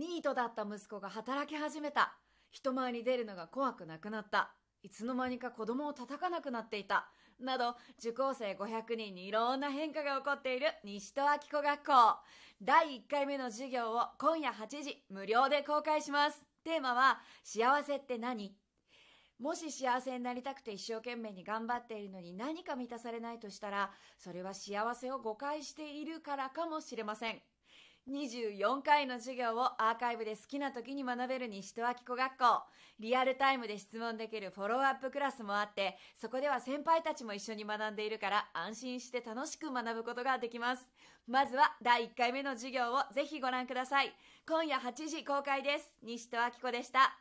ニートだった息子が働き始めた。人前に出るのが怖くなくなった。いつの間にか子供を叩かなくなっていた。など、受講生500人にいろんな変化が起こっている西戸明子学校。第1回目の授業を今夜8時無料で公開します。テーマは、幸せって何もし幸せになりたくて一生懸命に頑張っているのに何か満たされないとしたら、それは幸せを誤解しているからかもしれません。24回の授業をアーカイブで好きな時に学べる西戸明子学校。リアルタイムで質問できるフォローアップクラスもあって、そこでは先輩たちも一緒に学んでいるから安心して楽しく学ぶことができます。まずは第1回目の授業をぜひご覧ください。今夜8時公開です。西戸明子でした。